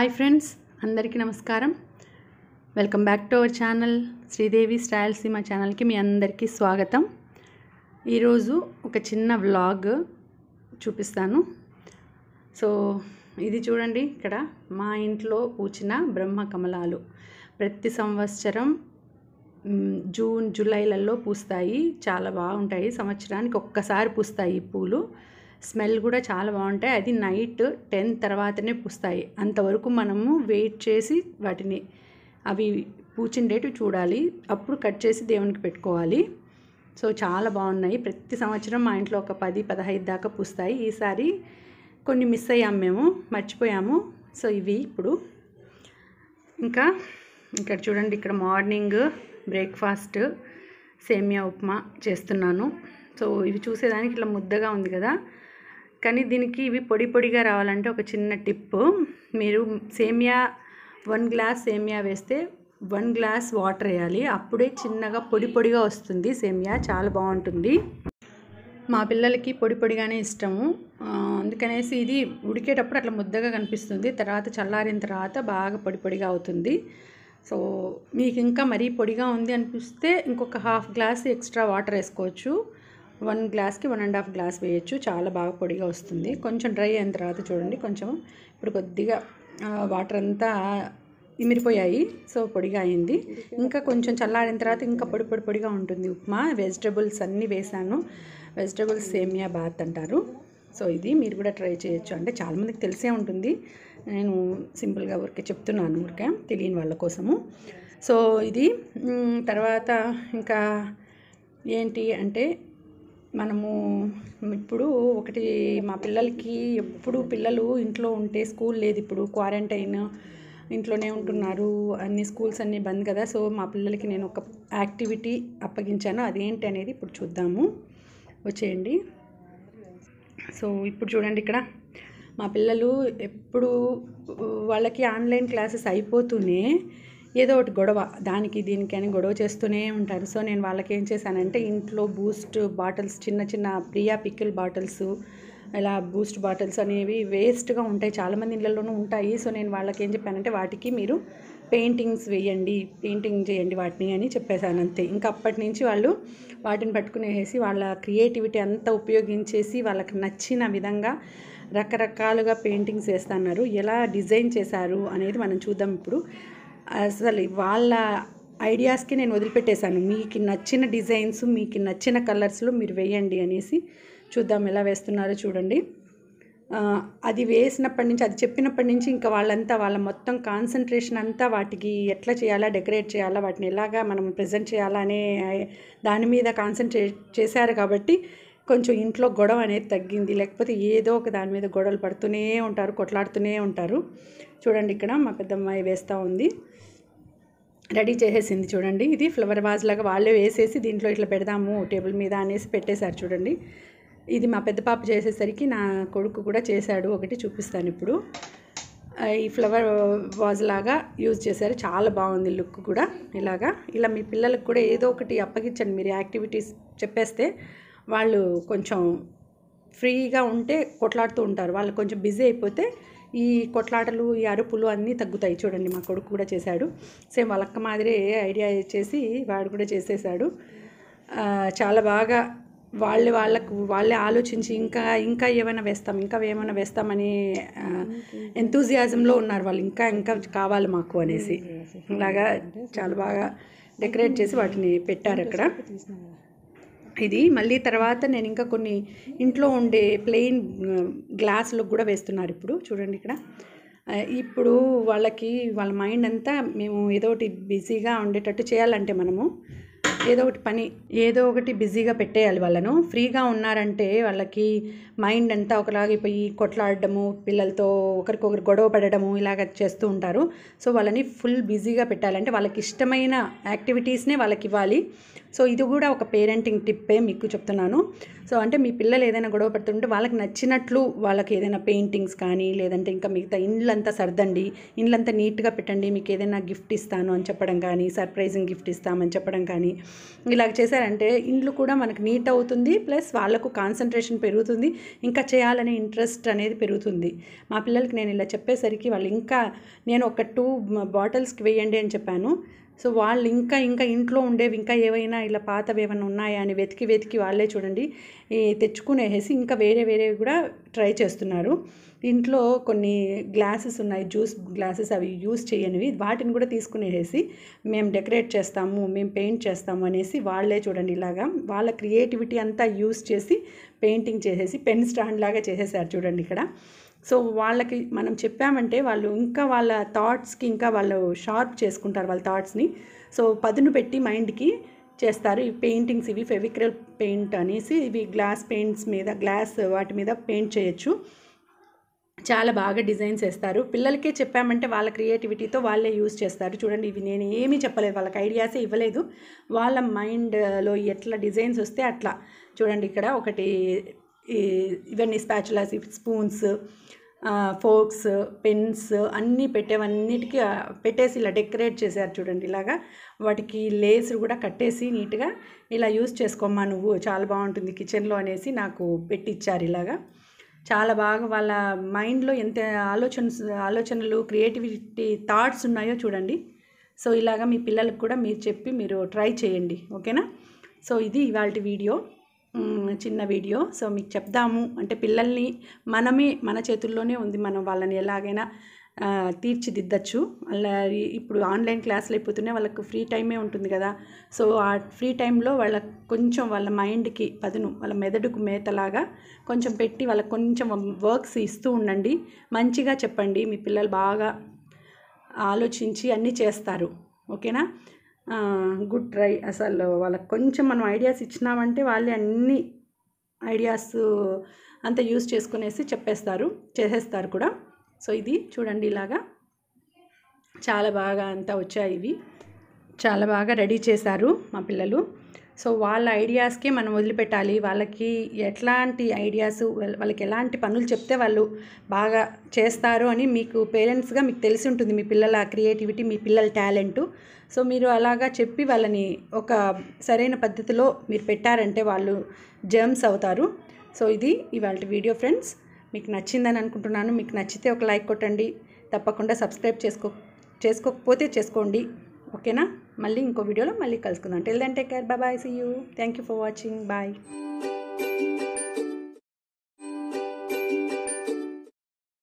Hi friends అందరికీ నమస్కారం welcome back to our channel Sridevi స్టైల్సీమ ఛానల్కి మీ అందరికీ స్వాగతం ఈరోజు ఒక చిన్న వ్లాగ్ చూపిస్తాను సో ఇది చూడండి ఇక్కడ మా ఇంట్లో పూచిన బ్రహ్మ కమలాలు ప్రతి సంవత్సరం జూన్ జూలైలలో పూస్తాయి చాలా బాగుంటాయి సంవత్సరానికి ఒక్కసారి పూస్తాయి పూలు స్మెల్ కూడా చాలా బాగుంటాయి అది నైట్ టెన్ తర్వాతనే పూస్తాయి అంతవరకు మనము వెయిట్ చేసి వాటిని అవి పూచిండేటి చూడాలి అప్పుడు కట్ చేసి దేవునికి పెట్టుకోవాలి సో చాలా బాగున్నాయి ప్రతి సంవత్సరం మా ఇంట్లో ఒక పది పదహైదు దాకా పూస్తాయి ఈసారి కొన్ని మిస్ అయ్యాము మేము మర్చిపోయాము సో ఇవి ఇప్పుడు ఇంకా ఇక్కడ చూడండి ఇక్కడ మార్నింగ్ బ్రేక్ఫాస్ట్ సేమియా ఉప్మా చేస్తున్నాను సో ఇవి చూసేదానికి ఇట్లా ముద్దగా ఉంది కదా కానీ దీనికి ఇవి పొడి పొడిగా రావాలంటే ఒక చిన్న టిప్ మీరు సేమియా వన్ గ్లాస్ సేమియా వేస్తే వన్ గ్లాస్ వాటర్ వేయాలి అప్పుడే చిన్నగా పొడి పొడిగా వస్తుంది సేమియా చాలా బాగుంటుంది మా పిల్లలకి పొడి పొడిగానే ఇష్టము అందుకనేసి ఇది ఉడికేటప్పుడు అట్లా ముద్దగా కనిపిస్తుంది తర్వాత చల్లారిన తర్వాత బాగా పొడి పొడిగా అవుతుంది సో మీకు ఇంకా మరీ పొడిగా ఉంది అనిపిస్తే ఇంకొక హాఫ్ గ్లాస్ ఎక్స్ట్రా వాటర్ వేసుకోవచ్చు వన్ గ్లాస్కి వన్ అండ్ హాఫ్ గ్లాస్ వేయచ్చు చాలా బాగా పొడిగా వస్తుంది కొంచెం డ్రై అయిన తర్వాత చూడండి కొంచెం ఇప్పుడు కొద్దిగా వాటర్ అంతా ఇమిరిపోయాయి సో పొడిగా అయింది ఇంకా కొంచెం చల్లారిన తర్వాత ఇంకా పొడి పొడి పొడిగా ఉంటుంది ఉప్మా వెజిటబుల్స్ అన్నీ వేసాను వెజిటబుల్స్ సేమియా బాత్ అంటారు సో ఇది మీరు కూడా ట్రై చేయొచ్చు అంటే చాలామందికి తెలిసే ఉంటుంది నేను సింపుల్గా ఊరికే చెప్తున్నాను ఊరికే తెలియని వాళ్ళ కోసము సో ఇది తర్వాత ఇంకా ఏంటి అంటే మనము ఇప్పుడు ఒకటి మా పిల్లలకి ఎప్పుడు పిల్లలు ఇంట్లో ఉంటే స్కూల్ లేదు ఇప్పుడు క్వారంటైన్ ఇంట్లోనే ఉంటున్నారు అన్ని స్కూల్స్ అన్నీ బంద్ కదా సో మా పిల్లలకి నేను ఒక యాక్టివిటీ అప్పగించాను అదేంటి అనేది ఇప్పుడు చూద్దాము వచ్చేయండి సో ఇప్పుడు చూడండి ఇక్కడ మా పిల్లలు ఎప్పుడు వాళ్ళకి ఆన్లైన్ క్లాసెస్ అయిపోతూనే ఏదో ఒకటి గొడవ దానికి దీనికి అని గొడవ చేస్తూనే ఉంటారు సో నేను వాళ్ళకి ఏం చేశానంటే ఇంట్లో బూస్ట్ బాటిల్స్ చిన్న చిన్న ప్రియా పిక్కిల్ బాటిల్స్ ఇలా బూస్ట్ బాటిల్స్ అనేవి వేస్ట్గా ఉంటాయి చాలామంది ఇళ్ళలోనూ ఉంటాయి సో నేను వాళ్ళకి ఏం చెప్పానంటే వాటికి మీరు పెయింటింగ్స్ వేయండి పెయింటింగ్ చేయండి వాటిని అని చెప్పేశాను అంతే ఇంకా అప్పటి నుంచి వాళ్ళు వాటిని పట్టుకునేసి వాళ్ళ క్రియేటివిటీ అంతా ఉపయోగించేసి వాళ్ళకి నచ్చిన విధంగా రకరకాలుగా పెయింటింగ్స్ వేస్తున్నారు ఎలా డిజైన్ చేశారు అనేది మనం చూద్దాం ఇప్పుడు అసలు వాళ్ళ ఐడియాస్కి నేను వదిలిపెట్టేశాను మీకు నచ్చిన డిజైన్స్ మీకు నచ్చిన కలర్స్లో మీరు వేయండి అనేసి చూద్దాం ఎలా వేస్తున్నారో చూడండి అది వేసినప్పటి నుంచి అది చెప్పినప్పటి నుంచి ఇంకా వాళ్ళంతా వాళ్ళ మొత్తం కాన్సన్ట్రేషన్ అంతా వాటికి ఎట్లా చేయాలా డెకరేట్ చేయాలా వాటిని ఎలాగా మనం ప్రజెంట్ చేయాలా అనే దాని మీద కాన్సన్ట్రేట్ చేశారు కాబట్టి కొంచెం ఇంట్లో గొడవ అనేది తగ్గింది లేకపోతే ఏదో ఒక దాని మీద గొడవలు పడుతూనే ఉంటారు కొట్లాడుతూనే ఉంటారు చూడండి ఇక్కడ మా పెద్దమ్మాయి వేస్తూ ఉంది రెడీ చేసేసింది చూడండి ఇది ఫ్లవర్ వాజ్ లాగా వాళ్ళే వేసేసి దీంట్లో ఇట్లా పెడదాము టేబుల్ మీద అనేసి పెట్టేశారు చూడండి ఇది మా పెద్ద పాప చేసేసరికి నా కొడుకు కూడా చేశాడు ఒకటి చూపిస్తాను ఇప్పుడు ఈ ఫ్లవర్ వాజ్ లాగా యూజ్ చేశారు చాలా బాగుంది లుక్ కూడా ఇలాగా ఇలా మీ పిల్లలకు కూడా ఏదో ఒకటి అప్పగించండి మీరు యాక్టివిటీస్ చెప్పేస్తే వాళ్ళు కొంచెం ఫ్రీగా ఉంటే కొట్లాడుతూ ఉంటారు వాళ్ళు కొంచెం బిజీ అయిపోతే ఈ కొట్లాటలు ఈ అరుపులు అన్నీ తగ్గుతాయి చూడండి మా కొడుకు కూడా చేశాడు సేమ్ వాళ్ళక్క మాదిరే ఐడియా చేసి వాడు కూడా చేసేసాడు చాలా బాగా వాళ్ళు వాళ్ళకు వాళ్ళే ఆలోచించి ఇంకా ఇంకా ఏమైనా వేస్తాం ఇంకా ఏమైనా వేస్తామని ఎంతూజియాజంలో ఉన్నారు వాళ్ళు ఇంకా ఇంకా కావాలి మాకు అనేసి ఇలాగా mm-hmm. చాలా బాగా డెకరేట్ చేసి వాటిని పెట్టారు అక్కడ ఇది మళ్ళీ తర్వాత నేను ఇంకా కొన్ని ఇంట్లో ఉండే ప్లెయిన్ గ్లాసులకు కూడా వేస్తున్నారు ఇప్పుడు చూడండి ఇక్కడ ఇప్పుడు వాళ్ళకి వాళ్ళ మైండ్ అంతా మేము ఏదో ఒకటి బిజీగా ఉండేటట్టు చేయాలంటే మనము ఏదో ఒకటి పని ఏదో ఒకటి బిజీగా పెట్టేయాలి వాళ్ళను ఫ్రీగా ఉన్నారంటే వాళ్ళకి మైండ్ అంతా ఒకలాగిపోయి కొట్లాడటము పిల్లలతో ఒకరికొకరు గొడవ పడడము ఇలాగ చేస్తూ ఉంటారు సో వాళ్ళని ఫుల్ బిజీగా పెట్టాలంటే వాళ్ళకి ఇష్టమైన యాక్టివిటీస్నే వాళ్ళకి ఇవ్వాలి సో ఇది కూడా ఒక పేరెంటింగ్ టిప్పే మీకు చెప్తున్నాను సో అంటే మీ పిల్లలు ఏదైనా గొడవ పడుతుంటే వాళ్ళకి నచ్చినట్లు వాళ్ళకి ఏదైనా పెయింటింగ్స్ కానీ లేదంటే ఇంకా మిగతా ఇండ్లంతా సర్దండి ఇండ్లంతా నీట్గా పెట్టండి మీకు ఏదైనా గిఫ్ట్ ఇస్తాను అని చెప్పడం కానీ సర్ప్రైజింగ్ గిఫ్ట్ ఇస్తామని చెప్పడం కానీ ఇలాగ చేశారంటే ఇండ్లు కూడా మనకు నీట్ అవుతుంది ప్లస్ వాళ్ళకు కాన్సన్ట్రేషన్ పెరుగుతుంది ఇంకా చేయాలనే ఇంట్రెస్ట్ అనేది పెరుగుతుంది మా పిల్లలకి నేను ఇలా చెప్పేసరికి వాళ్ళు ఇంకా నేను ఒక టూ బాటిల్స్కి వేయండి అని చెప్పాను సో వాళ్ళు ఇంకా ఇంకా ఇంట్లో ఉండేవి ఇంకా ఏవైనా ఇలా పాతవి ఏమైనా ఉన్నాయా అని వెతికి వెతికి వాళ్ళే చూడండి తెచ్చుకునేసి ఇంకా వేరే వేరేవి కూడా ట్రై చేస్తున్నారు ఇంట్లో కొన్ని గ్లాసెస్ ఉన్నాయి జ్యూస్ గ్లాసెస్ అవి యూస్ చేయనివి వాటిని కూడా తీసుకునేసి మేము డెకరేట్ చేస్తాము మేము పెయింట్ చేస్తాము అనేసి వాళ్ళే చూడండి ఇలాగా వాళ్ళ క్రియేటివిటీ అంతా యూస్ చేసి పెయింటింగ్ చేసేసి పెన్ స్టాండ్ లాగా చేసేసారు చూడండి ఇక్కడ సో వాళ్ళకి మనం చెప్పామంటే వాళ్ళు ఇంకా వాళ్ళ థాట్స్కి ఇంకా వాళ్ళు షార్ప్ చేసుకుంటారు వాళ్ళ థాట్స్ని సో పదును పెట్టి మైండ్కి చేస్తారు ఈ పెయింటింగ్స్ ఇవి ఫెవిక్రల్ పెయింట్ అనేసి ఇవి గ్లాస్ పెయింట్స్ మీద గ్లాస్ వాటి మీద పెయింట్ చేయొచ్చు చాలా బాగా డిజైన్స్ వేస్తారు పిల్లలకే చెప్పామంటే వాళ్ళ క్రియేటివిటీతో వాళ్ళే యూజ్ చేస్తారు చూడండి ఇవి నేను ఏమీ చెప్పలేదు వాళ్ళకి ఐడియాసే ఇవ్వలేదు వాళ్ళ మైండ్లో ఎట్లా డిజైన్స్ వస్తే అట్లా చూడండి ఇక్కడ ఒకటి ఇవన్నీ స్పాచులాస్ స్పూన్స్ ఫోక్స్ పెన్స్ అన్నీ పెట్టేవన్నిటికీ పెట్టేసి ఇలా డెకరేట్ చేశారు చూడండి ఇలాగా వాటికి లేస్ కూడా కట్టేసి నీట్గా ఇలా యూస్ చేసుకోమ్మా నువ్వు చాలా బాగుంటుంది కిచెన్లో అనేసి నాకు పెట్టిచ్చారు ఇలాగా చాలా బాగా వాళ్ళ మైండ్లో ఎంత ఆలోచన ఆలోచనలు క్రియేటివిటీ థాట్స్ ఉన్నాయో చూడండి సో ఇలాగా మీ పిల్లలకు కూడా మీరు చెప్పి మీరు ట్రై చేయండి ఓకేనా సో ఇది ఇవాళ వీడియో చిన్న వీడియో సో మీకు చెప్దాము అంటే పిల్లల్ని మనమే మన చేతుల్లోనే ఉంది మనం వాళ్ళని ఎలాగైనా తీర్చిదిద్దచ్చు అలా ఇప్పుడు ఆన్లైన్ క్లాసులు అయిపోతున్నాయి వాళ్ళకు ఫ్రీ టైమే ఉంటుంది కదా సో ఆ ఫ్రీ టైంలో వాళ్ళ కొంచెం వాళ్ళ మైండ్కి పదును వాళ్ళ మెదడుకు మేతలాగా కొంచెం పెట్టి వాళ్ళకు కొంచెం వర్క్స్ ఇస్తూ ఉండండి మంచిగా చెప్పండి మీ పిల్లలు బాగా ఆలోచించి అన్నీ చేస్తారు ఓకేనా గుడ్ ట్రై అసలు వాళ్ళకి కొంచెం మనం ఐడియాస్ ఇచ్చినామంటే వాళ్ళే అన్ని ఐడియాస్ అంతా యూస్ చేసుకునేసి చెప్పేస్తారు చేసేస్తారు కూడా సో ఇది చూడండి ఇలాగా చాలా బాగా అంతా వచ్చాయి ఇవి చాలా బాగా రెడీ చేశారు మా పిల్లలు సో వాళ్ళ ఐడియాస్కి మనం వదిలిపెట్టాలి వాళ్ళకి ఎట్లాంటి ఐడియాస్ వాళ్ళకి ఎలాంటి పనులు చెప్తే వాళ్ళు బాగా చేస్తారు అని మీకు పేరెంట్స్గా మీకు తెలిసి ఉంటుంది మీ పిల్లల క్రియేటివిటీ మీ పిల్లల టాలెంట్ సో మీరు అలాగా చెప్పి వాళ్ళని ఒక సరైన పద్ధతిలో మీరు పెట్టారంటే వాళ్ళు జర్మ్స్ అవుతారు సో ఇది ఇవాళ వీడియో ఫ్రెండ్స్ మీకు నచ్చిందని అనుకుంటున్నాను మీకు నచ్చితే ఒక లైక్ కొట్టండి తప్పకుండా సబ్స్క్రైబ్ చేసుకో చేసుకోకపోతే చేసుకోండి ఓకేనా మళ్ళీ ఇంకో వీడియోలో మళ్ళీ కలుసుకుందాం till then take care bye see you thank you for watching bye